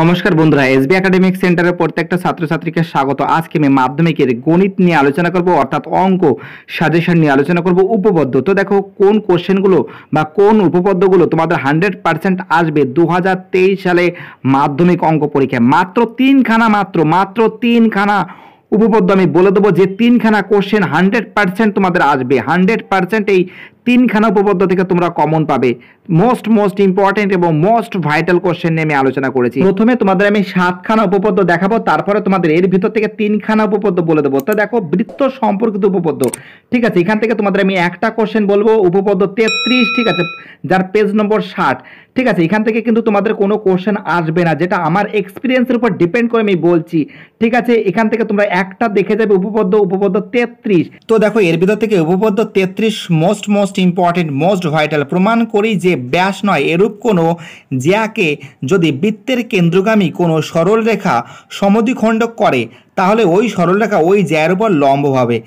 নমস্কার বন্ধুরা SB academic সেন্টারের প্রত্যেকটা ছাত্রছাত্রীকে স্বাগত আজকে আমি মাধ্যমিকের গণিত নিয়ে আলোচনা করব অর্থাৎ অঙ্ক সাজেশন নিয়ে আলোচনা করব উপপদ্য তো দেখো কোন কোশ্চেনগুলো বা কোন উপপদ্যগুলো তোমাদের হান্ড্রেড পার্সেন্ট আসবে দু সালে মাধ্যমিক অঙ্ক পরীক্ষায় মাত্র তিনখানা মাত্র মাত্র তিনখানা উপপদ্য আমি বলে দেবো যে তিনখানা কোশ্চেন হান্ড্রেড পার্সেন্ট তোমাদের আসবে হান্ড্রেড পার্সেন্ট এই তিনখানা উপপদ্য থেকে তোমরা কমন পাবে মোস্ট মোস্ট ইম্পর্টেন্ট এবং মোস্ট ভাইটাল কোশ্চেন নিয়ে আমি আলোচনা করেছি প্রথমে তোমাদের আমি সাতখানা উপপদ্য দেখাবো তারপরে তোমাদের এর ভিতর থেকে তিনখানা উপপদ্য বলে দেবো তো দেখো বৃত্ত সম্পর্কিত উপপদ্য ঠিক আছে এখান থেকে তোমাদের আমি একটা কোশ্চেন বলবো উপপদ্য তেত্রিশ ঠিক আছে যার পেজ নম্বর ষাট ঠিক আছে এখান থেকে কিন্তু তোমাদের কোনো কোশ্চেন আসবে না যেটা আমার এক্সপিরিয়েন্সের উপর ডিপেন্ড করে আমি বলছি ঠিক আছে এখান থেকে তোমরা একটা দেখে যাবে উপপদ্য উপপদ্য তেত্রিশ তো দেখো এর ভিতর থেকে উপপদ্য তেত্রিশ most most most important most vital প্রমাণ করি যে ব্যাস নয় এরূপ কোনো জ্যাকে যদি বৃত্তের কেন্দ্রগামী কোনো সরলরেখা সমধিখণ্ড করে তাহলে ওই সরলরেখা ওই জ্যার উপর লম্ব হবে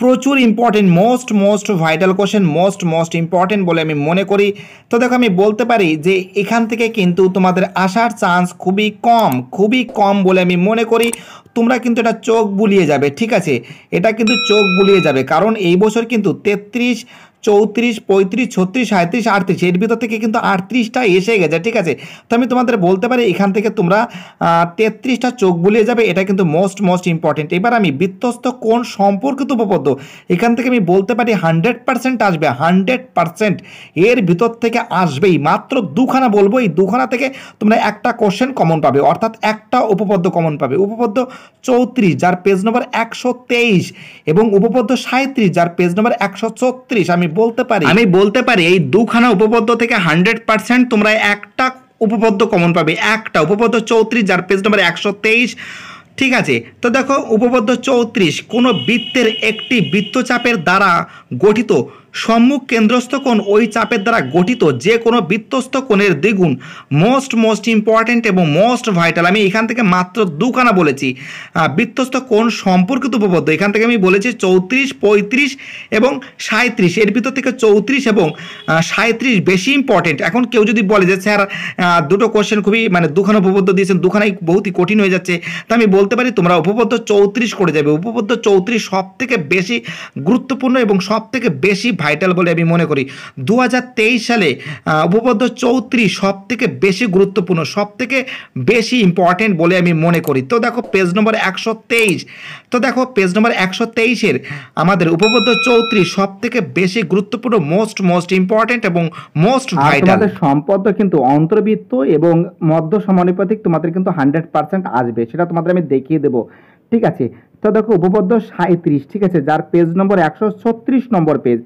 প্রচুর important most most vital question most most important বলে আমি মনে করি তো দেখো আমি বলতে পারি যে এখান থেকে কিন্তু তোমাদের আসার চান্স খুবই কম খুবই কম বলে আমি মনে করি তোমরা কিন্তু এটা চোখ বুলিয়ে যাবে ঠিক আছে এটা কিন্তু চোখ বুলিয়ে যাবে কারণ এই বছর কিন্তু তেত্রিশ চৌত্রিশ পঁয়ত্রিশ ছত্রিশ সাঁত্রিশ আটত্রিশ এর ভিতর থেকে কিন্তু আটত্রিশটা এসে গেছে ঠিক আছে তো আমি তোমাদের বলতে পারি এখান থেকে তোমরা তেত্রিশটা চোখ বুলিয়ে যাবে এটা কিন্তু মোস্ট মোস্ট ইম্পর্টেন্ট এবার আমি বিত্তস্ত কোন সম্পর্কিত উপপদ্য এখান থেকে আমি বলতে পারি হান্ড্রেড পার্সেন্ট আসবে হান্ড্রেড পার্সেন্ট এর ভিতর থেকে আসবেই মাত্র দুখানা বলবো এই দুখানা থেকে তোমরা একটা কোশ্চেন কমন পাবে অর্থাৎ একটা উপপদ্য কমন পাবে উপপদ্য চৌত্রিশ যার পেজ নম্বর একশো তেইশ এবং উপপদ্য সাঁত্রিশ যার পেজ নম্বর একশো চৌত্রিশ আমি বলতে পারি আমি বলতে পারি এই দুখানা উপপদ্য থেকে হান্ড্রেড পার্সেন্ট তোমরা একটা উপপদ্য কমন পাবে একটা উপপদ্য চৌত্রিশ যার পেজ নম্বর একশো তেইশ ঠিক আছে তো দেখো উপপদ্য চৌত্রিশ কোনো বৃত্তের একটি বৃত্তচাপের দ্বারা গঠিত সম্মুখ কেন্দ্রস্থ কোণ ওই চাপের দ্বারা গঠিত যে কোনো বৃত্তস্থ কোণের দ্বিগুণ মোস্ট মোস্ট ইম্পর্ট্যান্ট এবং মোস্ট ভাইটাল আমি এখান থেকে মাত্র দুখানা বলেছি বৃত্তস্থ কোণ সম্পর্কিত উপপাদ্য এখান থেকে আমি বলেছি চৌত্রিশ পঁয়ত্রিশ এবং সাঁত্রিশ এর ভিতর থেকে চৌত্রিশ এবং সাঁত্রিশ বেশি ইম্পর্ট্যান্ট এখন কেউ যদি বলে যে স্যার দুটো কোশ্চেন খুবই মানে দুখানা উপপাদ্য দিয়েছেন দুখানাই বহুতই কঠিন হয়ে যাচ্ছে তা আমি বলতে পারি তোমরা উপপাদ্য চৌত্রিশ করে যাবে উপপাদ্য চৌত্রিশ সব থেকে বেশি গুরুত্বপূর্ণ এবং সব থেকে বেশি ভাইটাল বলে আমি মনে করি দু সালে উপপদ্য চৌত্রিশ সব থেকে বেশি গুরুত্বপূর্ণ সব থেকে বেশি ইম্পর্টেন্ট বলে আমি মনে করি তো দেখো পেজ নম্বর একশো তো দেখো পেজ নম্বর একশো তেইশের আমাদের উপপদ্য চৌত্রিশ সব থেকে বেশি গুরুত্বপূর্ণ মোস্ট মোস্ট ইম্পর্টেন্ট এবং মোস্ট ভাইটাল সম্পদ কিন্তু অন্তর্বৃত্ত এবং মধ্য সমানুপাতিক তোমাদের কিন্তু হান্ড্রেড পার্সেন্ট আসবে সেটা তোমাদের আমি দেখিয়ে দেবো ঠিক আছে তো দেখো উপপদ্য সাঁত্রিশ ঠিক আছে যার পেজ নম্বর একশো ছত্রিশ নম্বর পেজ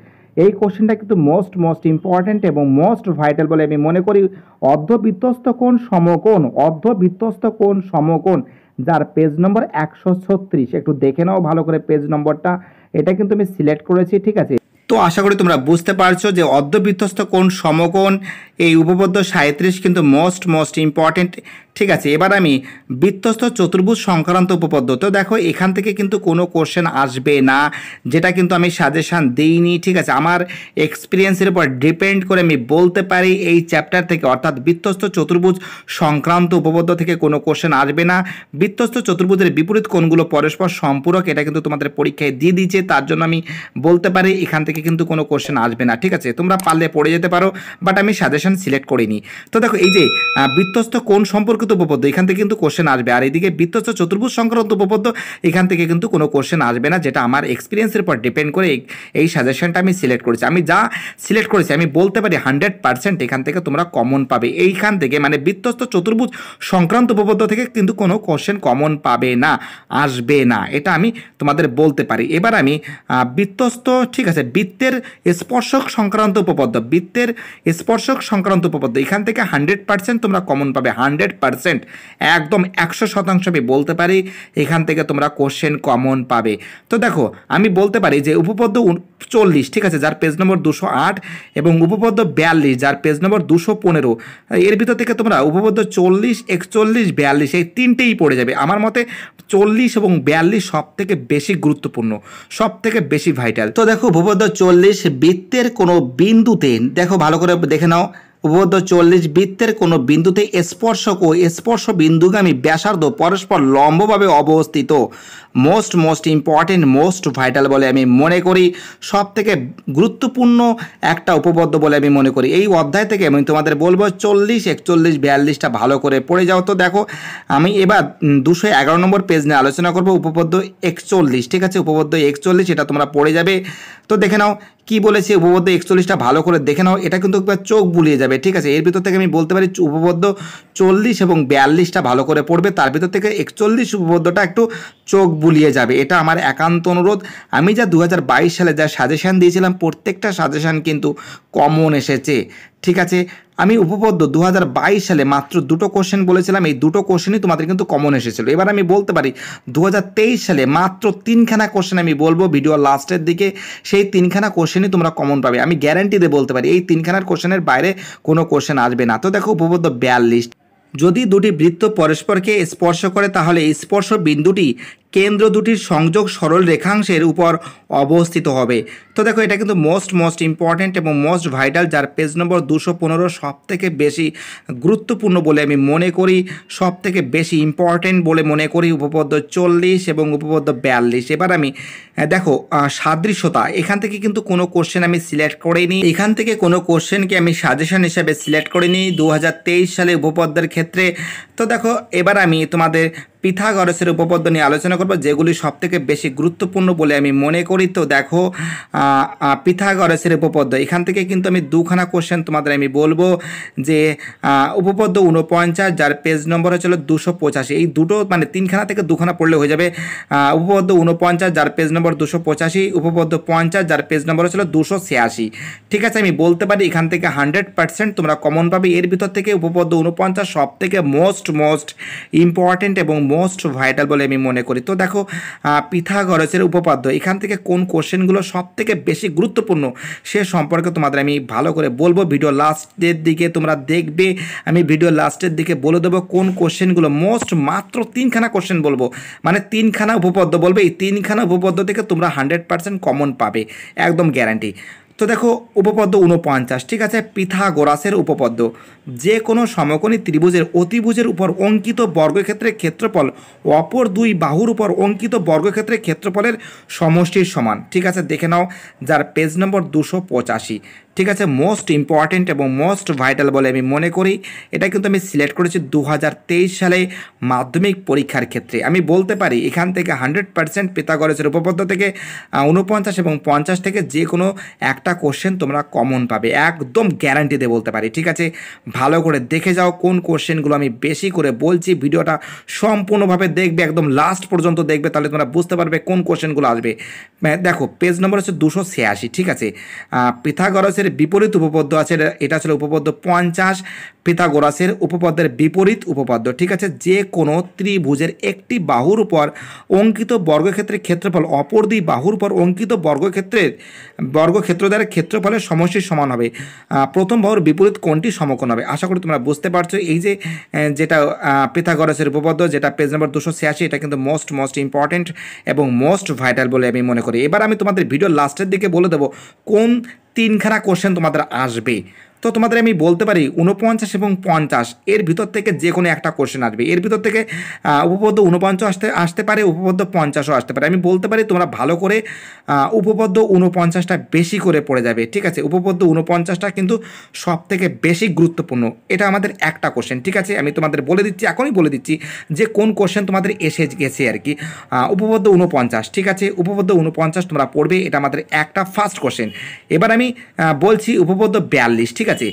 এই কোশ্চেনটা কিন্তু মোস্ট মোস্ট ইম্পর্ট্যান্ট এবং মোস্ট ভাইটাল বলে আমি মনে করি অর্ধবিত্তস্ত কোন সমকোণ অর্ধবিত্তস্ত কোন সমকোণ যার পেজ নম্বর একশো ছত্রিশ একটু দেখে নাও ভালো করে পেজ নম্বরটা এটা কিন্তু আমি সিলেক্ট করেছি ঠিক আছে তো আশা করি তোমরা বুঝতে পারছো যে অর্ধবিধ্বস্ত কোন সমকোণ এই উপপদ্য সাঁত্রিশ কিন্তু মোস্ট মোস্ট ইম্পর্টেন্ট ঠিক আছে এবার আমি বৃত্তস্ত চতুর্ভুজ সংক্রান্ত উপপদ্য তো দেখো এখান থেকে কিন্তু কোনো কোশ্চেন আসবে না যেটা কিন্তু আমি সাজেশান দিইনি ঠিক আছে আমার এক্সপিরিয়েন্সের উপর ডিপেন্ড করে আমি বলতে পারি এই চ্যাপ্টার থেকে অর্থাৎ বৃত্তস্ত চতুর্ভুজ সংক্রান্ত উপপদ্য থেকে কোনো কোশ্চেন আসবে না বৃত্তস্ত চতুর্ভুজের বিপরীত কোনগুলো পরস্পর সম্পূরক এটা কিন্তু তোমাদের পরীক্ষায় দিয়ে দিয়েছে তার জন্য আমি বলতে পারি এখান থেকে কিন্তু কোনো কোশ্চেন আসবে না ঠিক আছে তোমরা পারলে পড়ে যেতে পারো বাট আমি সাজেশান সিলেক্ট করিনি তো দেখো এই যে বৃত্তস্থ কোন সম্পর্ক সম্পর্কিত উপপদ্য এখান থেকে কিন্তু কোশ্চেন আসবে আর এইদিকে বৃত্তস্থ চতুর্ভুজ সংক্রান্ত উপপদ্য এখান থেকে কিন্তু কোনো কোশ্চেন আসবে না যেটা আমার এক্সপিরিয়েন্সের উপর ডিপেন্ড করে এই সাজেশনটা আমি সিলেক্ট করেছি আমি যা সিলেক্ট করেছি আমি বলতে পারি হান্ড্রেড পার্সেন্ট এখান থেকে তোমরা কমন পাবে এইখান থেকে মানে বৃত্তস্ত চতুর্ভুজ সংক্রান্ত উপপদ্য থেকে কিন্তু কোনো কোশ্চেন কমন পাবে না আসবে না এটা আমি তোমাদের বলতে পারি এবার আমি বৃত্তস্ত ঠিক আছে বৃত্তের স্পর্শক সংক্রান্ত উপপদ্য বৃত্তের স্পর্শক সংক্রান্ত উপপদ্য এখান থেকে হান্ড্রেড পার্সেন্ট তোমরা কমন পাবে হান্ড্রেড পার্সেন্ট পার্সেন্ট একদম একশো শতাংশ আমি বলতে পারি এখান থেকে তোমরা কোশ্চেন কমন পাবে তো দেখো আমি বলতে পারি যে উপপদ্য চল্লিশ ঠিক আছে যার পেজ নম্বর দুশো আট এবং উপপদ্য বিয়াল্লিশ যার পেজ নম্বর দুশো পনেরো এর ভিতর থেকে তোমরা উপপদ্য চল্লিশ একচল্লিশ বিয়াল্লিশ এই তিনটেই পড়ে যাবে আমার মতে চল্লিশ এবং বিয়াল্লিশ সব থেকে বেশি গুরুত্বপূর্ণ সব থেকে বেশি ভাইটাল তো দেখো উপপদ্য চল্লিশ বৃত্তের কোনো বিন্দুতে দেখো ভালো করে দেখে নাও উপবদ্ধ চল্লিশ বৃত্তের কোনো বিন্দুতে স্পর্শক ও স্পর্শ বিন্দুগামী ব্যাসার্ধ পরস্পর লম্বভাবে অবস্থিত most most important most vital বলে আমি মনে করি সব থেকে গুরুত্বপূর্ণ একটা উপবদ্ধ বলে আমি মনে করি এই অধ্যায় থেকে আমি তোমাদের বলবো চল্লিশ একচল্লিশ বিয়াল্লিশটা ভালো করে পড়ে যাও তো দেখো আমি এবার দুশো এগারো নম্বর পেজ নিয়ে আলোচনা করবো উপবদ্ধ একচল্লিশ ঠিক আছে উপবদ্ধ একচল্লিশ এটা তোমরা পড়ে যাবে তো দেখে নাও কি বলেছি উপপদ্য একচল্লিশটা ভালো করে দেখে নাও এটা কিন্তু একবার চোখ বুলিয়ে যাবে ঠিক আছে এর ভিতর থেকে আমি বলতে পারি উপপদ্য চল্লিশ এবং বিয়াল্লিশটা ভালো করে পড়বে তার ভিতর থেকে একচল্লিশ উপপদ্যটা একটু চোখ বুলিয়ে যাবে এটা আমার একান্ত অনুরোধ আমি যা দু সালে যা সাজেশান দিয়েছিলাম প্রত্যেকটা সাজেশান কিন্তু কমন এসেছে ঠিক আছে আমি উপপদ্য দু সালে মাত্র দুটো কোশ্চেন বলেছিলাম এই দুটো কোশ্চেনই তোমাদের কিন্তু কমন এসেছিলো এবার আমি বলতে পারি দু সালে মাত্র তিনখানা কোশ্চেন আমি বলবো ভিডিও লাস্টের দিকে সেই তিনখানা কোশ্চেনই তোমরা কমন পাবে আমি গ্যারান্টি দিয়ে বলতে পারি এই তিনখানার কোশ্চেনের বাইরে কোনো কোশ্চেন আসবে না তো দেখো উপপদ্য বিয়াল্লিশ যদি দুটি বৃত্ত পরস্পরকে স্পর্শ করে তাহলে স্পর্শ বিন্দুটি কেন্দ্র দুটির সংযোগ সরল রেখাংশের উপর অবস্থিত হবে তো দেখো এটা কিন্তু মোস্ট মোস্ট ইম্পর্ট্যান্ট এবং মোস্ট ভাইটাল যার পেজ নম্বর দুশো পনেরো সবথেকে বেশি গুরুত্বপূর্ণ বলে আমি মনে করি সবথেকে বেশি ইম্পর্ট্যান্ট বলে মনে করি উপপদ্য চল্লিশ এবং উপপদ্য বিয়াল্লিশ এবার আমি দেখো সাদৃশ্যতা এখান থেকে কিন্তু কোনো কোশ্চেন আমি সিলেক্ট করিনি এখান থেকে কোনো কোশ্চেনকে আমি সাজেশন হিসেবে সিলেক্ট করিনি দু সালে উপপদ্যের ক্ষেত্রে তো দেখো এবার আমি তোমাদের পিথাগরসের উপপদ্য নিয়ে আলোচনা করব যেগুলি সবথেকে বেশি গুরুত্বপূর্ণ বলে আমি মনে করি তো দেখো পিথাগরাসের উপপদ্য এখান থেকে কিন্তু আমি দুখানা কোশ্চেন তোমাদের আমি বলবো যে উপপদ্য উনপঞ্চাশ যার পেজ নম্বর হচ্ছিল দুশো পঁচাশি এই দুটো মানে তিনখানা থেকে দুখানা পড়লে হয়ে যাবে উপপদ্য উনপঞ্চাশ যার পেজ নম্বর দুশো পঁচাশি উপপদ্য পঞ্চাশ যার পেজ নম্বর হচ্ছিল দুশো ছিয়াশি ঠিক আছে আমি বলতে পারি এখান থেকে হান্ড্রেড পার্সেন্ট তোমরা কমন পাবে এর ভিতর থেকে উপপদ্য উনপঞ্চাশ সব থেকে মোস্ট মোস্ট ইম্পর্টেন্ট এবং মোস্ট ভাইটাল বলে আমি মনে করি তো দেখো পিথাগরসের উপপাদ্য এখান থেকে কোন কোশ্চেনগুলো সব থেকে বেশি গুরুত্বপূর্ণ সে সম্পর্কে তোমাদের আমি ভালো করে বলবো ভিডিও লাস্টের দিকে তোমরা দেখবে আমি ভিডিও লাস্টের দিকে বলে দেবো কোন কোশ্চেনগুলো মোস্ট মাত্র তিনখানা কোশ্চেন বলবো মানে তিনখানা উপপদ্য বলবে এই তিনখানা উপপদ্য থেকে তোমরা হান্ড্রেড পার্সেন্ট কমন পাবে একদম গ্যারান্টি তো দেখো উপপদ্য উনপঞ্চাশ ঠিক আছে পিথাগোরাসের উপপদ্য যে কোনো সমকোণী ত্রিভুজের অতিভুজের উপর অঙ্কিত বর্গক্ষেত্রের ক্ষেত্রফল অপর দুই বাহুর উপর অঙ্কিত বর্গক্ষেত্রের ক্ষেত্রফলের সমষ্টির সমান ঠিক আছে দেখে নাও যার পেজ নম্বর দুশো পঁচাশি ঠিক আছে মোস্ট ইম্পর্ট্যান্ট এবং মোস্ট ভাইটাল বলে আমি মনে করি এটা কিন্তু আমি সিলেক্ট করেছি দু সালে মাধ্যমিক পরীক্ষার ক্ষেত্রে আমি বলতে পারি এখান থেকে হান্ড্রেড পার্সেন্ট পিতাগরজের উপপাদ্য থেকে উনপঞ্চাশ এবং পঞ্চাশ থেকে যে কোনো একটা কোশ্চেন তোমরা কমন পাবে একদম গ্যারান্টি দিয়ে বলতে পারি ঠিক আছে ভালো করে দেখে যাও কোন কোশ্চেনগুলো আমি বেশি করে বলছি ভিডিওটা সম্পূর্ণভাবে দেখবে একদম লাস্ট পর্যন্ত দেখবে তাহলে তোমরা বুঝতে পারবে কোন কোশ্চেনগুলো আসবে হ্যাঁ, দেখো পেজ নম্বর হচ্ছে দুশো ঠিক আছে পিথাগরসের পিথাগোরাসের বিপরীত উপপাদ্য আছে এটা ছিল উপপাদ্য পঞ্চাশ পিথাগোরাসের উপপাদ্যের বিপরীত উপপাদ্য ঠিক আছে যে কোনো ত্রিভুজের একটি বাহুর উপর অঙ্কিত বর্গক্ষেত্রের ক্ষেত্রফল অপর দুই বাহুর উপর অঙ্কিত বর্গক্ষেত্রের বর্গক্ষেত্র দ্বারা ক্ষেত্রফলের সমষ্টির সমান হবে প্রথম বাহুর বিপরীত কোনটি সমকোণ হবে আশা করি তোমরা বুঝতে পারছো এই যে যেটা পিথাগোরাসের উপপাদ্য যেটা পেজ নাম্বার দুশো ছিয়াশি এটা কিন্তু মোস্ট মোস্ট ইম্পর্টেন্ট এবং মোস্ট ভাইটাল বলে আমি মনে করি এবার আমি তোমাদের ভিডিও লাস্টের দিকে বলে দেবো কোন তিনখানা কোশ্চেন তোমাদের আসবে তো তোমাদের আমি বলতে পারি উনপঞ্চাশ এবং পঞ্চাশ এর ভিতর থেকে যে কোনো একটা কোশ্চেন আসবে এর ভিতর থেকে উপপদ্য উনপঞ্চাশ আসতে আসতে পারে উপপদ্য পঞ্চাশও আসতে পারে আমি বলতে পারি তোমরা ভালো করে উপপদ্য উনপঞ্চাশটা বেশি করে পড়ে যাবে ঠিক আছে উপপদ্য উনপঞ্চাশটা কিন্তু সব থেকে বেশি গুরুত্বপূর্ণ এটা আমাদের একটা কোশ্চেন ঠিক আছে আমি তোমাদের বলে দিচ্ছি এখনই বলে দিচ্ছি যে কোন কোশ্চেন তোমাদের এসে গেছে আর কি উপপদ্য উনপঞ্চাশ ঠিক আছে উপপদ্য উনপঞ্চাশ তোমরা পড়বে এটা আমাদের একটা ফার্স্ট কোশ্চেন এবার আমি বলছি উপপদ্য বিয়াল্লিশ ঠিক আছে আছে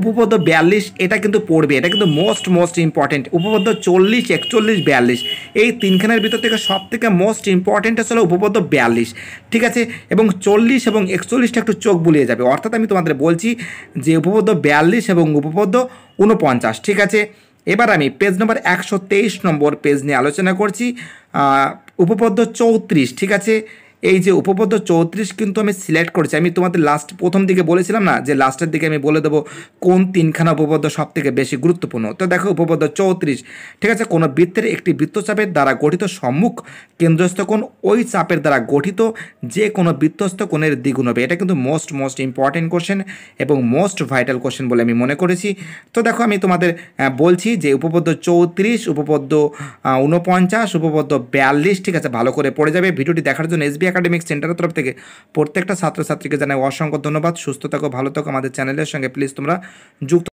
উপপদ্য বিয়াল্লিশ এটা কিন্তু পড়বে এটা কিন্তু মোস্ট মোস্ট ইম্পর্টেন্ট উপপদ্য চল্লিশ একচল্লিশ বিয়াল্লিশ এই তিনখানের ভিতর থেকে সব থেকে মোস্ট ইম্পর্টেন্ট আসলে উপপদ্য বিয়াল্লিশ ঠিক আছে এবং চল্লিশ এবং একচল্লিশটা একটু চোখ বুলিয়ে যাবে অর্থাৎ আমি তোমাদের বলছি যে উপপদ্য বিয়াল্লিশ এবং উপপদ্য উনপঞ্চাশ ঠিক আছে এবার আমি পেজ নম্বর একশো তেইশ নম্বর পেজ নিয়ে আলোচনা করছি উপপদ্য চৌত্রিশ ঠিক আছে এই যে উপপাদ্য চৌত্রিশ কিন্তু আমি সিলেক্ট করেছি আমি তোমাদের লাস্ট প্রথম দিকে বলেছিলাম না যে লাস্টের দিকে আমি বলে দেবো কোন তিনখানা উপপদ্য সব থেকে বেশি গুরুত্বপূর্ণ তো দেখো উপপাদ্য চৌত্রিশ ঠিক আছে কোনো বৃত্তের একটি বৃত্তচাপের দ্বারা গঠিত সম্মুখ কেন্দ্রস্থ কোন ওই চাপের দ্বারা গঠিত যে কোনো বৃত্তস্থ কোণের দ্বিগুণ হবে এটা কিন্তু মোস্ট মোস্ট ইম্পর্টেন্ট কোশ্চেন এবং মোস্ট ভাইটাল কোশ্চেন বলে আমি মনে করেছি তো দেখো আমি তোমাদের বলছি যে উপপদ্য চৌত্রিশ উপপদ্য উনপঞ্চাশ উপপদ্য বিয়াল্লিশ ঠিক আছে ভালো করে পড়ে যাবে ভিডিওটি দেখার জন্য এসবিআই একাডেমিক সেন্টারের তরফ থেকে প্রত্যেকটা ছাত্রছাত্রীকে জানাই অসংখ্য ধন্যবাদ সুস্থ থাকো ভালো থাকো আমাদের চ্যানেলের সঙ্গে প্লিজ তোমরা যুক্ত